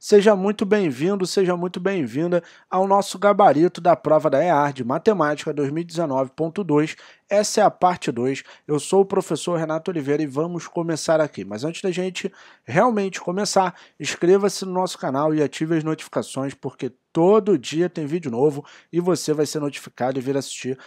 Seja muito bem-vindo, seja muito bem-vinda ao nosso gabarito da prova da EARD Matemática 2019.2. Essa é a parte 2. Eu sou o professor Renato Oliveira e vamos começar aqui. Mas antes da gente realmente começar, inscreva-se no nosso canal e ative as notificações, porque todo dia tem vídeo novo e você vai ser notificado e vir assistir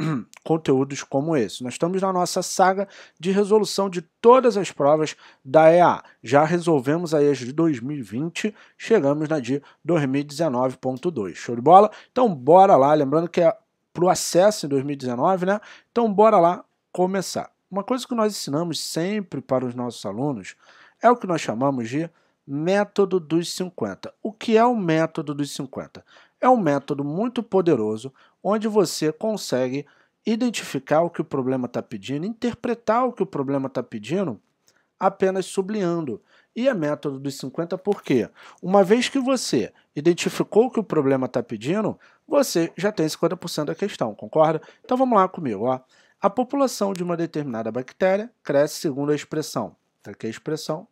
conteúdos como esse. Nós estamos na nossa saga de resolução de todas as provas da EA. Já resolvemos aí as de 2020, chegamos na de 2019.2. Show de bola? Então bora lá, lembrando que é para o acesso em 2019, né? Então bora lá começar. Uma coisa que nós ensinamos sempre para os nossos alunos é o que nós chamamos de método dos 50. O que é o método dos 50? É um método muito poderoso onde você consegue identificar o que o problema está pedindo, interpretar o que o problema está pedindo, apenas sublinhando. E a método dos 50 por quê? Uma vez que você identificou o que o problema está pedindo, você já tem 50% da questão, concorda? Então vamos lá comigo. Ó. A população de uma determinada bactéria cresce segundo a expressão. Está aqui a expressão.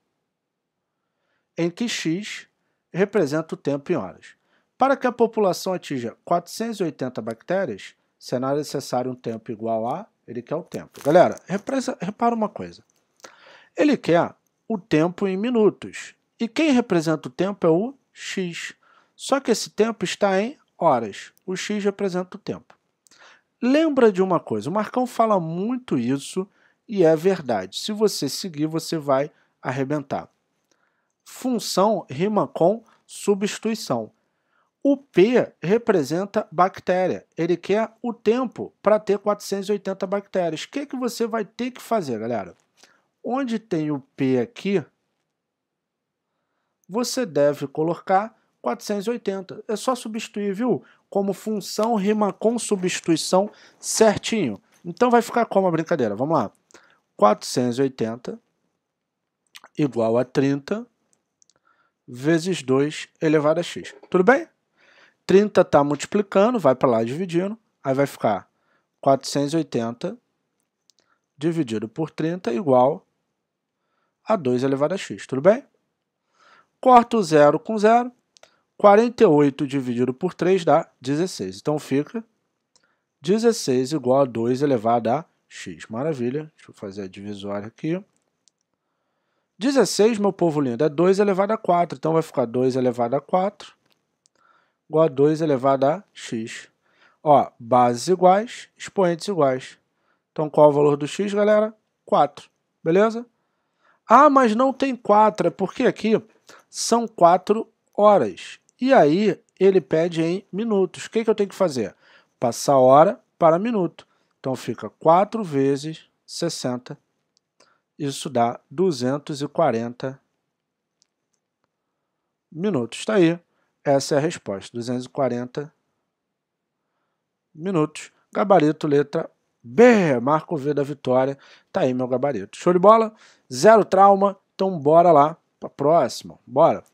Em que x representa o tempo em horas. Para que a população atinja 480 bactérias, será é necessário um tempo igual a. Ele quer o tempo. Galera, represa, repara uma coisa. Ele quer o tempo em minutos. E quem representa o tempo é o x. Só que esse tempo está em horas. O x representa o tempo. Lembra de uma coisa: o Marcão fala muito isso e é verdade. Se você seguir, você vai arrebentar. Função rima com substituição. O P representa bactéria. Ele quer o tempo para ter 480 bactérias. O que, que você vai ter que fazer, galera? Onde tem o P aqui, você deve colocar 480. É só substituir, viu? Como função rima com substituição certinho. Então vai ficar como a brincadeira? Vamos lá. 480 igual a 30 vezes 2 elevado a x. Tudo bem? 30 está multiplicando, vai para lá dividindo, aí vai ficar 480 dividido por 30 igual a 2 elevado a x, tudo bem? Corto o zero com zero, 48 dividido por 3 dá 16. Então fica 16 igual a 2 elevado a x. Maravilha, deixa eu fazer a divisória aqui. 16, meu povo lindo, é 2 elevado a 4, então vai ficar 2 elevado a 4 igual a 2 elevado a x. Ó, bases iguais, expoentes iguais. Então, qual é o valor do x, galera? 4, beleza? Ah, mas não tem 4, é porque aqui são 4 horas. E aí, ele pede em minutos. O que, que eu tenho que fazer? Passar hora para minuto. Então, fica 4 vezes 60. Isso dá 240 minutos. Está aí. Essa é a resposta. 240 minutos. Gabarito, letra B. Marco V da vitória. Tá aí meu gabarito. Show de bola? Zero trauma. Então bora lá para a próxima. Bora.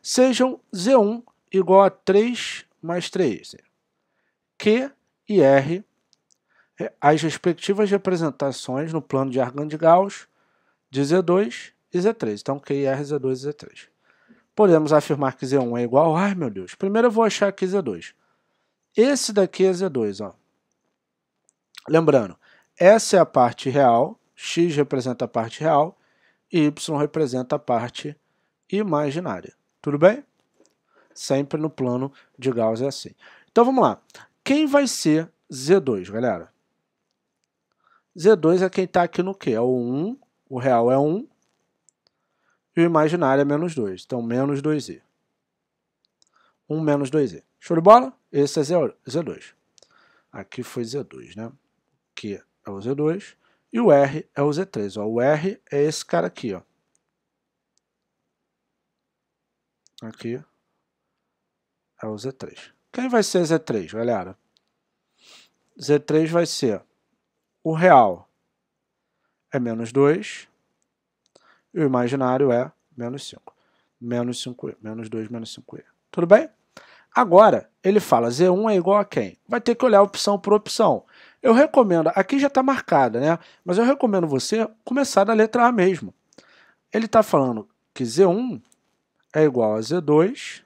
Sejam Z1 igual a 3 mais 3. Q e R, as respectivas representações no plano de Argand de Gauss de Z2 e Z3. Então, Q e R, Z2 e Z3 podemos afirmar que Z1 é igual. Ai, meu Deus. Primeiro eu vou achar aqui Z2. Esse daqui é Z2, ó. Lembrando, essa é a parte real, x representa a parte real, e y representa a parte imaginária. Tudo bem? Sempre no plano de Gauss é assim. Então vamos lá. Quem vai ser Z2, galera? Z2 é quem está aqui no quê? É o 1, o real é 1, e o imaginário é menos 2. Então, menos 2i. 1 menos 2i. Show de bola? Esse é Z2. Aqui foi Z2, né? Que é o Z2. E o R é o Z3. Ó. O R é esse cara aqui, ó. Aqui é o Z3. Quem vai ser Z3, galera? Z3 vai ser o real é menos 2 e o imaginário é menos 5. Menos 5e, menos 2, menos 5e. Tudo bem? Agora, ele fala Z1 é igual a quem? Vai ter que olhar opção por opção. Eu recomendo, aqui já está marcada, né? Mas eu recomendo você começar da letra A mesmo. Ele está falando que Z1 é igual a Z2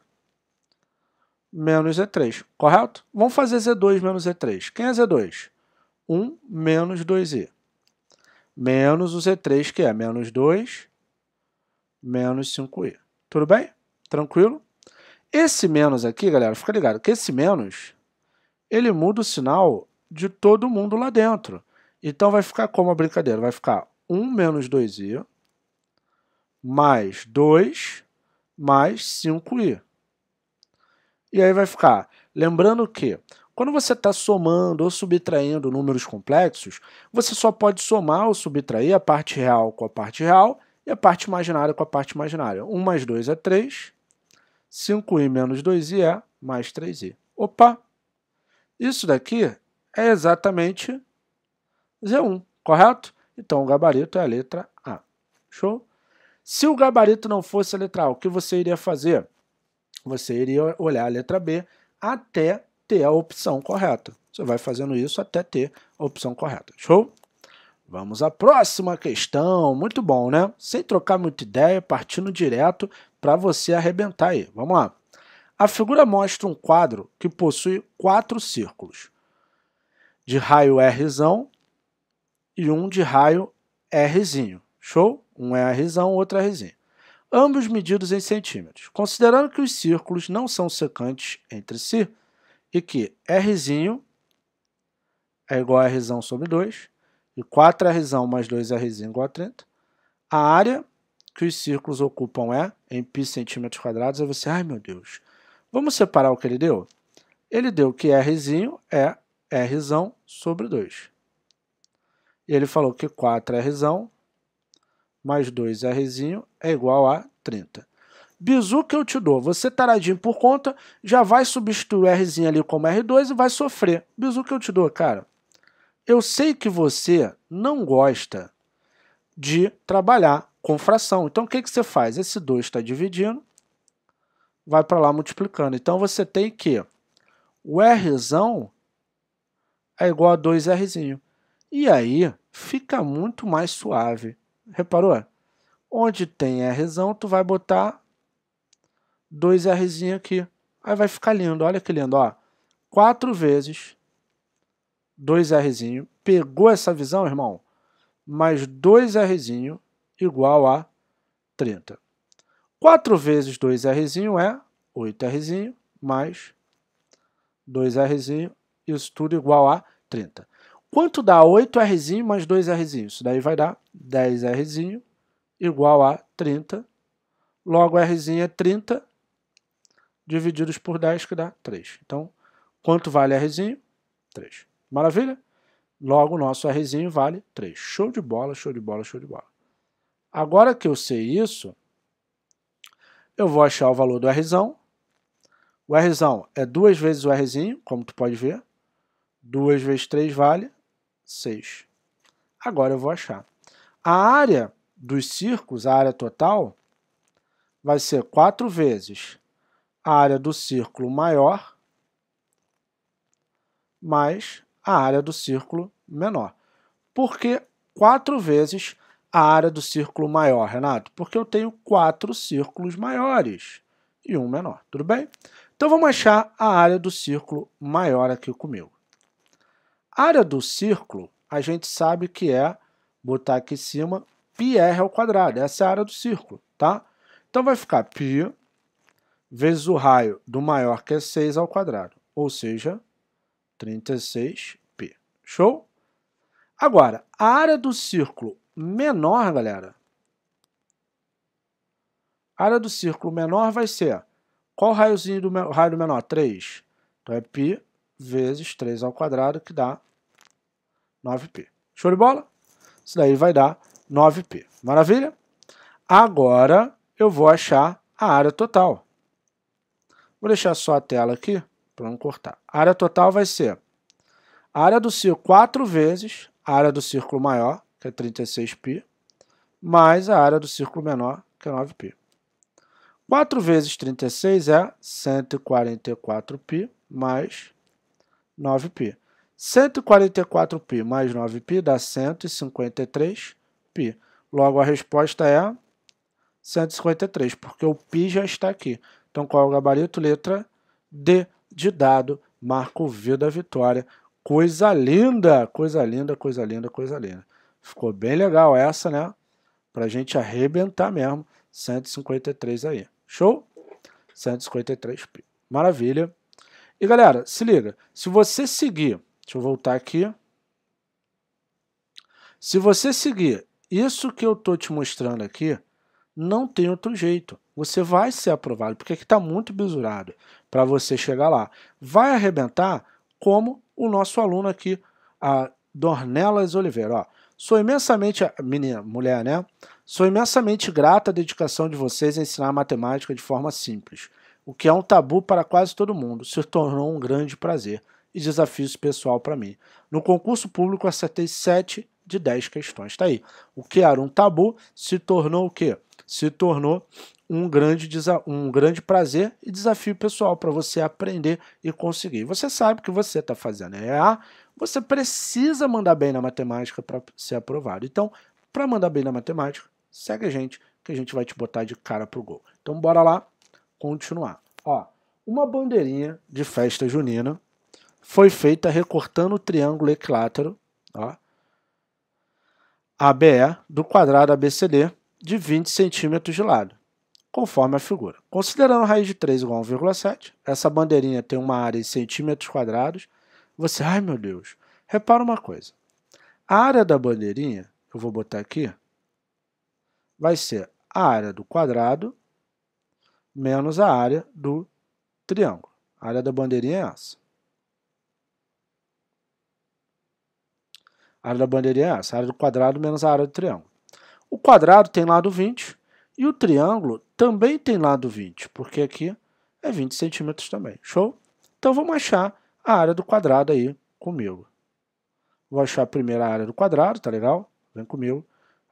menos Z3, correto? Vamos fazer Z2 menos Z3. Quem é Z2? 1 menos 2 e Menos o Z3, que é menos 2 menos 5i. Tudo bem? Tranquilo? Esse menos aqui, galera, fica ligado que esse menos, ele muda o sinal de todo mundo lá dentro. Então vai ficar como a brincadeira? Vai ficar 1 menos 2i mais 2 mais 5i. E aí vai ficar, lembrando que quando você está somando ou subtraindo números complexos, você só pode somar ou subtrair a parte real com a parte real e a parte imaginária com a parte imaginária. 1 mais 2 é 3. 5i menos 2i é mais 3i. Opa! Isso daqui é exatamente Z1, correto? Então o gabarito é a letra A. Show? Se o gabarito não fosse a letra A, o que você iria fazer? Você iria olhar a letra B até ter a opção correta. Você vai fazendo isso até ter a opção correta. Show? Vamos à próxima questão. Muito bom, né? Sem trocar muita ideia, partindo direto para você arrebentar aí. Vamos lá. A figura mostra um quadro que possui quatro círculos de raio R e um de raio R. Show? Um é R, outro é R. Ambos medidos em centímetros. Considerando que os círculos não são secantes entre si e que R é igual a R sobre 2 de 4Rzão é mais 2Rzinho é igual a 30. A área que os círculos ocupam é em pi centímetros quadrados. Aí você, ai meu Deus, vamos separar o que ele deu? Ele deu que Rzinho é Rzão é, sobre 2. E ele falou que 4Rzão mais 2Rzinho é igual a 30. Bizu que eu te dou, você taradinho por conta, já vai substituir o Rzinho ali como R2 e vai sofrer. Bizu que eu te dou, cara. Eu sei que você não gosta de trabalhar com fração. Então, o que, que você faz? Esse 2 está dividindo, vai para lá multiplicando. Então, você tem que o R é igual a 2R. E aí, fica muito mais suave. Reparou? Onde tem R, tu vai botar 2R aqui. Aí vai ficar lindo. Olha que lindo, ó. 4 vezes dois Rzinho. Pegou essa visão, irmão? Mais dois Rzinho igual a 30. 4 vezes 2Rzinho é 8Rzinho mais 2Rzinho, isso tudo igual a 30. Quanto dá 8Rzinho mais 2Rzinho? Isso daí vai dar 10Rzinho igual a 30. Logo, Rzinho é 30 divididos por 10, que dá 3. Então, quanto vale Rzinho? 3. Maravilha? Logo, o nosso Rzinho vale 3. Show de bola, show de bola, show de bola. Agora que eu sei isso, eu vou achar o valor do Rzão. O Rzão é 2 vezes o Rzinho, como tu pode ver. 2 vezes 3 vale 6. Agora eu vou achar. A área dos círculos, a área total, vai ser 4 vezes a área do círculo maior mais a área do círculo menor. Por que quatro vezes a área do círculo maior, Renato? Porque eu tenho quatro círculos maiores e um menor, tudo bem? Então vamos achar a área do círculo maior aqui comigo. A área do círculo, a gente sabe que é, botar aqui em cima, πr ao quadrado, essa é a área do círculo, tá? Então vai ficar π vezes o raio do maior que é 6 ao quadrado, ou seja, 36P. Show? Agora, a área do círculo menor, galera, a área do círculo menor vai ser qual o raiozinho do raio menor? 3. Então é π vezes 3 ao quadrado, que dá 9π. Show de bola? Isso daí vai dar 9π. Maravilha? Agora eu vou achar a área total. Vou deixar só a tela aqui para não cortar. A área total vai ser a área do círculo 4 vezes a área do círculo maior, que é 36π, mais a área do círculo menor, que é 9π. 4 vezes 36 é 144π mais 9π. 144π mais 9π dá 153π. Logo, a resposta é 153, porque o π já está aqui. Então, qual é o gabarito? Letra D de dado, Marco V da vitória. Coisa linda, coisa linda, coisa linda, coisa linda. Ficou bem legal essa, né? Pra gente arrebentar mesmo. 153 aí. Show? 153p. Maravilha. E galera, se liga. Se você seguir, deixa eu voltar aqui. Se você seguir isso que eu tô te mostrando aqui, não tem outro jeito você vai ser aprovado, porque aqui está muito bisurado para você chegar lá. Vai arrebentar como o nosso aluno aqui, a Dornelas Oliveira. Ó, sou imensamente, menina, mulher, né? Sou imensamente grata à dedicação de vocês a ensinar matemática de forma simples, o que é um tabu para quase todo mundo. Se tornou um grande prazer e desafio pessoal para mim. No concurso público acertei 7 de 10 questões. Está aí. O que era um tabu se tornou o quê? Se tornou um grande, um grande prazer e desafio pessoal para você aprender e conseguir. Você sabe que você está fazendo é a você precisa mandar bem na matemática para ser aprovado. Então, para mandar bem na matemática, segue a gente que a gente vai te botar de cara pro gol. Então, bora lá continuar. Ó, uma bandeirinha de festa junina foi feita recortando o triângulo equilátero, ó, ABE do quadrado ABCD de 20 centímetros de lado conforme a figura. Considerando raiz de 3 igual a 1,7, essa bandeirinha tem uma área em centímetros quadrados. Você, ai meu Deus, repara uma coisa. A área da bandeirinha, eu vou botar aqui, vai ser a área do quadrado menos a área do triângulo. A área da bandeirinha é essa. A área da bandeirinha é essa, a área do quadrado menos a área do triângulo. O quadrado tem lado 20 e o triângulo também tem lado 20, porque aqui é 20 centímetros também. Show? Então vamos achar a área do quadrado aí comigo. Vou achar a primeira área do quadrado, tá legal? Vem comigo.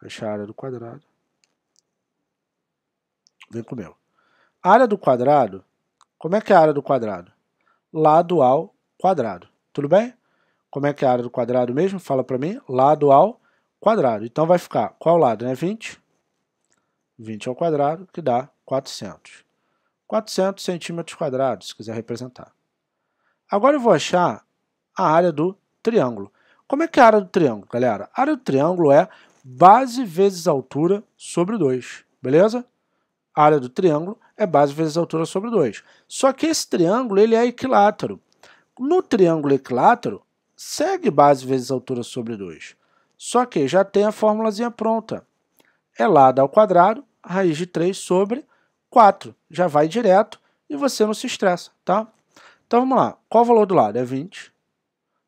achar a área do quadrado. Vem comigo. A área do quadrado, como é que é a área do quadrado? Lado ao quadrado, tudo bem? Como é que é a área do quadrado mesmo? Fala para mim. Lado ao quadrado. Então vai ficar qual lado, né? 20 20 ao quadrado, que dá 400. 400 centímetros quadrados, se quiser representar. Agora eu vou achar a área do triângulo. Como é que é a área do triângulo, galera? A área do triângulo é base vezes altura sobre 2, beleza? A área do triângulo é base vezes altura sobre 2. Só que esse triângulo ele é equilátero. No triângulo equilátero, segue base vezes altura sobre 2. Só que já tem a formulazinha pronta. É lado ao quadrado raiz de 3 sobre 4. Já vai direto e você não se estressa, tá? Então vamos lá. Qual o valor do lado? É 20.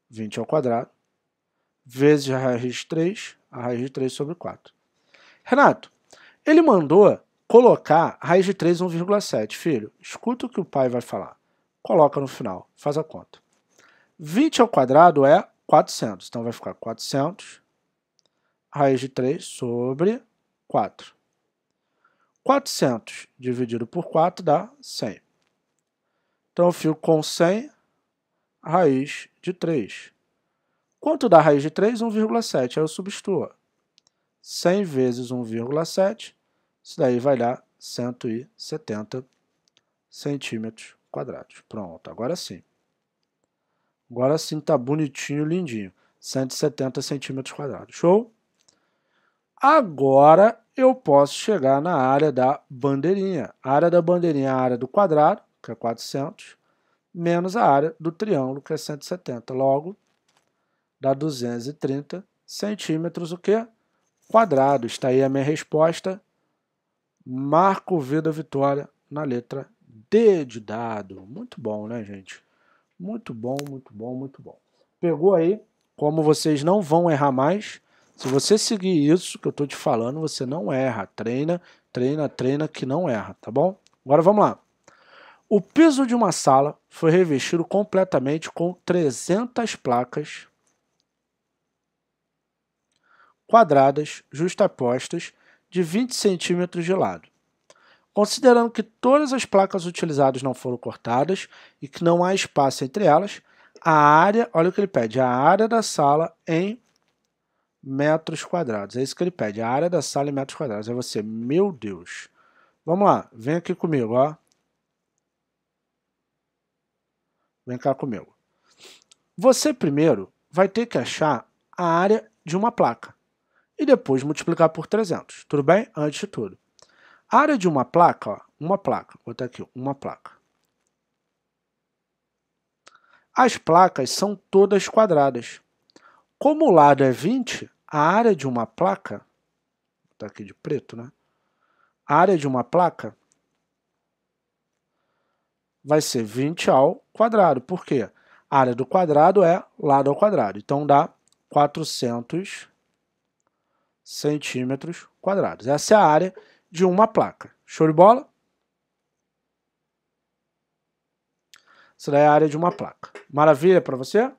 20 ao quadrado. Vezes a raiz de 3, a raiz de 3 sobre 4. Renato, ele mandou colocar a raiz de 3 1,7. Filho, escuta o que o pai vai falar. Coloca no final, faz a conta. 20 ao quadrado é 400. Então vai ficar 400 raiz de 3 sobre 4. 400 dividido por 4 dá 100. Então eu fico com 100 raiz de 3. Quanto dá raiz de 3? 1,7. Aí eu substituo. 100 vezes 1,7, isso daí vai dar 170 centímetros quadrados. Pronto, agora sim. Agora sim está bonitinho, lindinho. 170 centímetros quadrados. Show? Agora eu posso chegar na área da bandeirinha. A área da bandeirinha é a área do quadrado, que é 400, menos a área do triângulo, que é 170. Logo, dá 230 centímetros, o que? Quadrado. Está aí a minha resposta. Marco V da vitória na letra D de dado. Muito bom, né, gente? Muito bom, muito bom, muito bom. Pegou aí? Como vocês não vão errar mais, se você seguir isso que eu estou te falando, você não erra. Treina, treina, treina que não erra, tá bom? Agora vamos lá. O piso de uma sala foi revestido completamente com 300 placas quadradas justapostas de 20 centímetros de lado. Considerando que todas as placas utilizadas não foram cortadas e que não há espaço entre elas, a área, olha o que ele pede, a área da sala em metros quadrados. É isso que ele pede, a área da sala em é metros quadrados. é você, meu Deus. Vamos lá, vem aqui comigo, ó. Vem cá comigo. Você primeiro vai ter que achar a área de uma placa e depois multiplicar por 300, tudo bem? Antes de tudo. A área de uma placa, ó, uma placa, vou botar aqui, uma placa. As placas são todas quadradas. Como o lado é 20, a área de uma placa, tá aqui de preto, né? A área de uma placa vai ser 20 ao quadrado. Por quê? A área do quadrado é lado ao quadrado. Então dá 400 centímetros quadrados. Essa é a área de uma placa. Show de bola? Essa daí é a área de uma placa. Maravilha para você?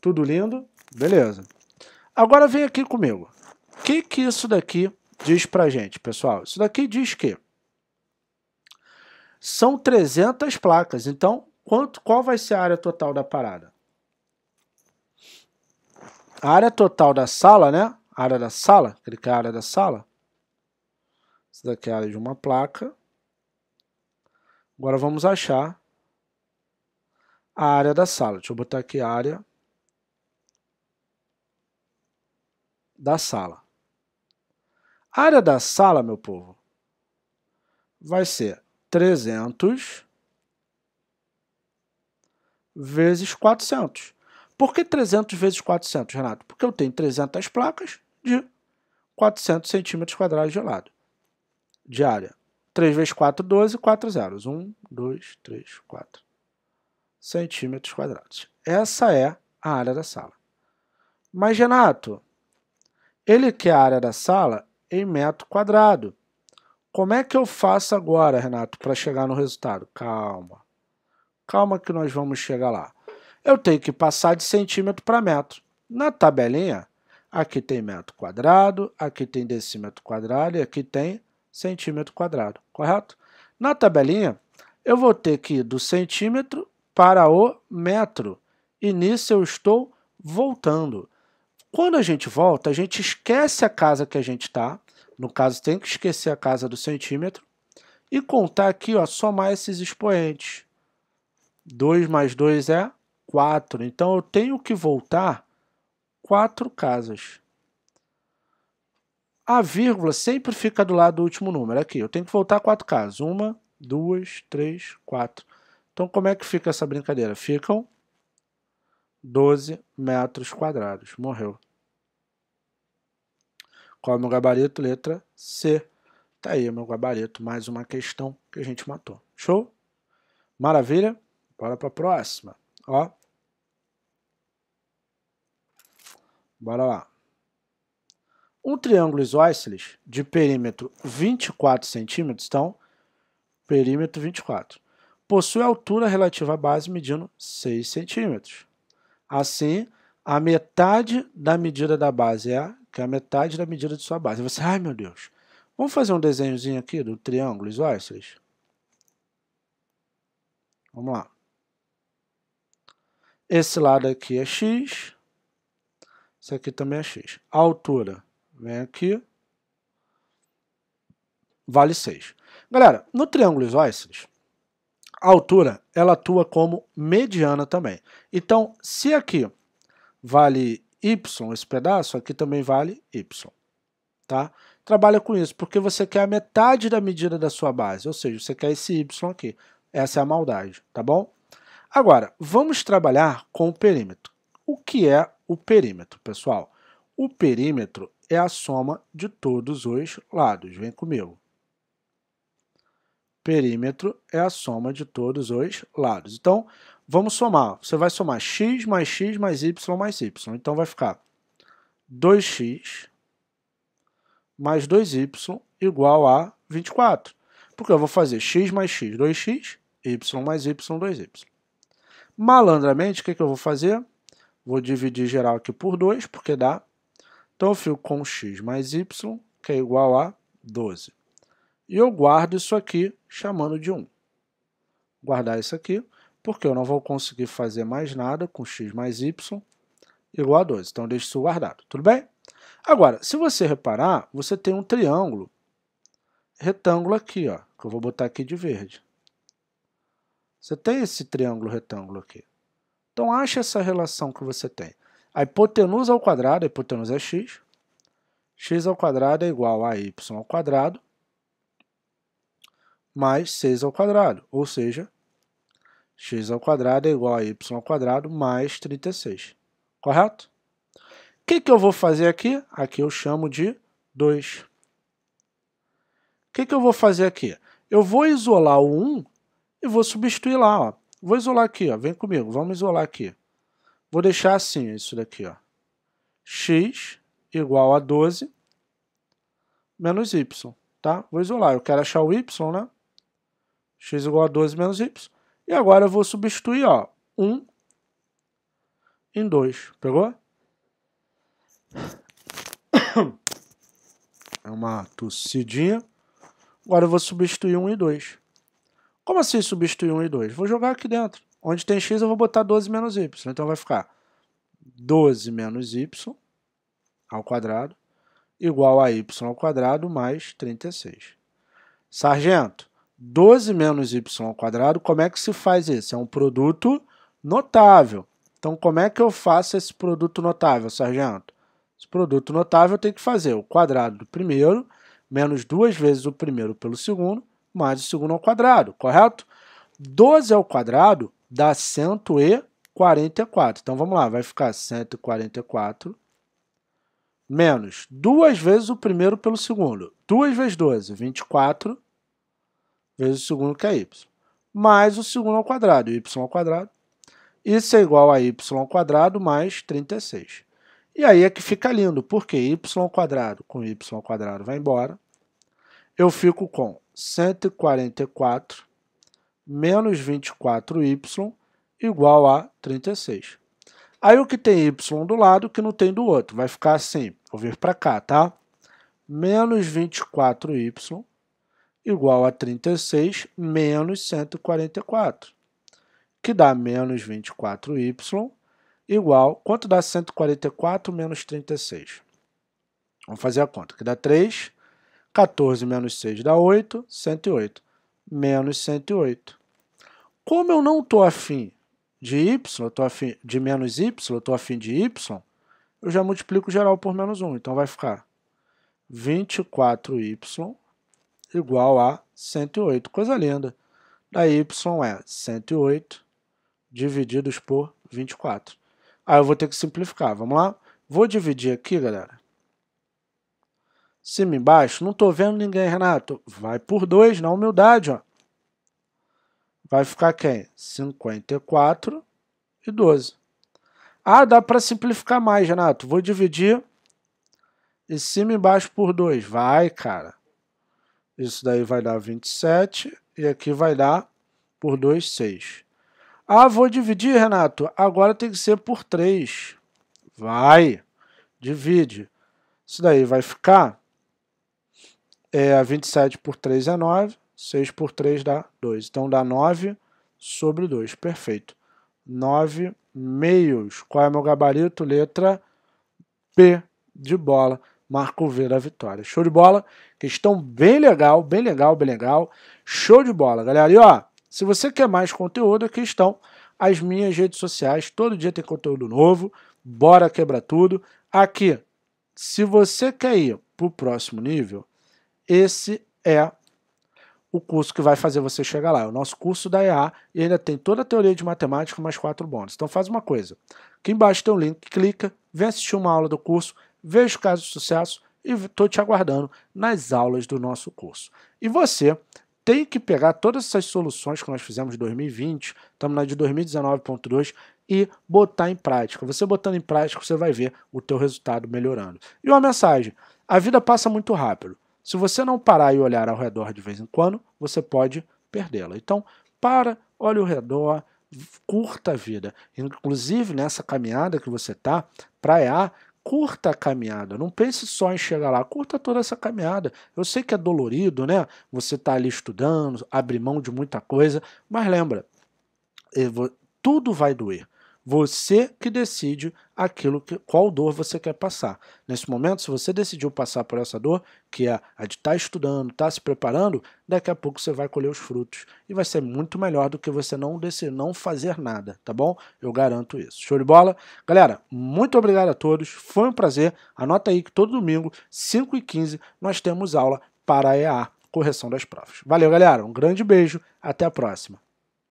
Tudo lindo? Beleza. Agora vem aqui comigo. O que, que isso daqui diz pra gente, pessoal? Isso daqui diz que são 300 placas. Então, quanto, qual vai ser a área total da parada? A área total da sala, né? A área da sala, clicar é área da sala. Isso daqui é a área de uma placa. Agora vamos achar a área da sala. Deixa eu botar aqui a área da sala. A área da sala, meu povo, vai ser 300 vezes 400. Por que 300 vezes 400, Renato? Porque eu tenho 300 placas de 400 centímetros quadrados de lado, de área. 3 vezes 4, 12, 4 zeros. 1, 2, 3, 4 centímetros quadrados. Essa é a área da sala. Mas, Renato, ele quer a área da sala em metro quadrado. Como é que eu faço agora, Renato, para chegar no resultado? Calma. Calma que nós vamos chegar lá. Eu tenho que passar de centímetro para metro. Na tabelinha, aqui tem metro quadrado, aqui tem decímetro quadrado e aqui tem centímetro quadrado, correto? Na tabelinha, eu vou ter que ir do centímetro para o metro. E nisso eu estou voltando. Quando a gente volta, a gente esquece a casa que a gente está. No caso, tem que esquecer a casa do centímetro. E contar aqui, ó, somar esses expoentes. 2 mais 2 é 4. Então, eu tenho que voltar quatro casas. A vírgula sempre fica do lado do último número. Aqui, eu tenho que voltar quatro casas. Uma, duas, três, quatro. Então, como é que fica essa brincadeira? Ficam 12 metros quadrados. Morreu. Qual é o meu gabarito? Letra C. Tá aí o meu gabarito, mais uma questão que a gente matou. Show? Maravilha? Bora para a próxima. Ó. Bora lá. Um triângulo isósceles de perímetro 24 centímetros, então, perímetro 24, possui altura relativa à base medindo 6 centímetros. Assim, a metade da medida da base é que é a metade da medida de sua base. você, ai meu Deus, vamos fazer um desenhozinho aqui do triângulo isósceles? Vamos lá. Esse lado aqui é x, isso aqui também é x. A altura vem aqui, vale 6. Galera, no triângulo isósceles, a altura ela atua como mediana também. Então, se aqui vale y, esse pedaço aqui também vale y, tá? Trabalha com isso, porque você quer a metade da medida da sua base, ou seja, você quer esse y aqui. Essa é a maldade, tá bom? Agora, vamos trabalhar com o perímetro. O que é o perímetro, pessoal? O perímetro é a soma de todos os lados. Vem comigo. Perímetro é a soma de todos os lados. Então, Vamos somar. Você vai somar x mais x mais y mais y. Então vai ficar 2x mais 2y igual a 24. Porque eu vou fazer x mais x, 2x, y mais y, 2y. Malandramente, o que, que eu vou fazer? Vou dividir geral aqui por 2, porque dá. Então eu fico com x mais y, que é igual a 12. E eu guardo isso aqui chamando de 1. Guardar isso aqui porque eu não vou conseguir fazer mais nada com x mais y igual a 2. Então, deixe isso guardado, tudo bem? Agora, se você reparar, você tem um triângulo retângulo aqui, ó, que eu vou botar aqui de verde. Você tem esse triângulo retângulo aqui. Então, acha essa relação que você tem. A hipotenusa ao quadrado, a hipotenusa é x. x ao quadrado é igual a y ao quadrado mais 6 ao quadrado, ou seja, x ao quadrado é igual a y ao quadrado mais 36, correto? O que, que eu vou fazer aqui? Aqui eu chamo de 2. O que, que eu vou fazer aqui? Eu vou isolar o 1 e vou substituir lá. Ó. Vou isolar aqui, ó. vem comigo, vamos isolar aqui. Vou deixar assim isso daqui. Ó. x igual a 12 menos y. Tá? Vou isolar, eu quero achar o y, né? x igual a 12 menos y. E agora eu vou substituir, ó, 1 em 2. Pegou? É uma tossidinha. Agora eu vou substituir 1 um e 2. Como assim substituir 1 um e 2? Vou jogar aqui dentro. Onde tem x eu vou botar 12 menos y. Então vai ficar 12 menos y ao quadrado igual a y ao quadrado mais 36. Sargento, 12 menos y ao quadrado, como é que se faz isso? É um produto notável. Então, como é que eu faço esse produto notável, sargento? Esse produto notável tem que fazer o quadrado do primeiro, menos duas vezes o primeiro pelo segundo, mais o segundo ao quadrado, correto? 12 ao quadrado dá 144. Então, vamos lá, vai ficar 144 menos duas vezes o primeiro pelo segundo. 2 vezes 12, 24, vezes o segundo que é y, mais o segundo ao quadrado, y ao quadrado. Isso é igual a y ao quadrado mais 36. E aí é que fica lindo, porque y ao quadrado com y ao quadrado vai embora. Eu fico com 144 menos 24y igual a 36. Aí o que tem y do lado que não tem do outro, vai ficar assim, vou vir para cá, tá? Menos 24y igual a 36 menos 144, que dá menos 24y igual. Quanto dá 144 menos 36? Vamos fazer a conta, que dá 3. 14 menos 6 dá 8, 108. Menos 108. Como eu não estou afim de y, estou afim de menos y, estou afim de y, eu já multiplico geral por menos 1. Então vai ficar 24y igual a 108. Coisa linda. Daí y é 108 divididos por 24. Aí eu vou ter que simplificar. Vamos lá? Vou dividir aqui, galera. Cima e embaixo. Não estou vendo ninguém, Renato. Vai por 2, na humildade. Ó. Vai ficar quem? 54 e 12. Ah, dá para simplificar mais, Renato. Vou dividir e cima e embaixo por 2. Vai, cara. Isso daí vai dar 27. E aqui vai dar por 2, 6. Ah, vou dividir, Renato. Agora tem que ser por 3. Vai. Divide. Isso daí vai ficar... É, 27 por 3 é 9. 6 por 3 dá 2. Então dá 9 sobre 2. Perfeito. 9 meios. Qual é o meu gabarito? Letra P de bola. Marco V da vitória. Show de bola. Questão bem legal, bem legal, bem legal. Show de bola, galera. E ó, se você quer mais conteúdo, aqui é estão as minhas redes sociais. Todo dia tem conteúdo novo. Bora quebrar tudo. Aqui, se você quer ir pro próximo nível, esse é o curso que vai fazer você chegar lá. É o nosso curso da EA e ainda tem toda a teoria de matemática mais quatro bônus. Então faz uma coisa. Aqui embaixo tem um link, clica, vem assistir uma aula do curso vejo casos de sucesso e estou te aguardando nas aulas do nosso curso. E você tem que pegar todas essas soluções que nós fizemos em 2020, estamos na de 2019.2, e botar em prática. Você botando em prática, você vai ver o teu resultado melhorando. E uma mensagem, a vida passa muito rápido. Se você não parar e olhar ao redor de vez em quando, você pode perdê-la. Então, para, olhe ao redor, curta a vida. Inclusive, nessa caminhada que você está, praiar, curta a caminhada, não pense só em chegar lá, curta toda essa caminhada. Eu sei que é dolorido, né? Você tá ali estudando, abre mão de muita coisa, mas lembra, eh, tudo vai doer. Você que decide aquilo que, qual dor você quer passar. Nesse momento, se você decidiu passar por essa dor, que é a de estar tá estudando, estar tá se preparando, daqui a pouco você vai colher os frutos e vai ser muito melhor do que você não decidir não fazer nada, tá bom? Eu garanto isso. Show de bola? Galera, muito obrigado a todos. Foi um prazer. Anota aí que todo domingo, 5h15, nós temos aula para a EA, correção das provas. Valeu, galera. Um grande beijo. Até a próxima.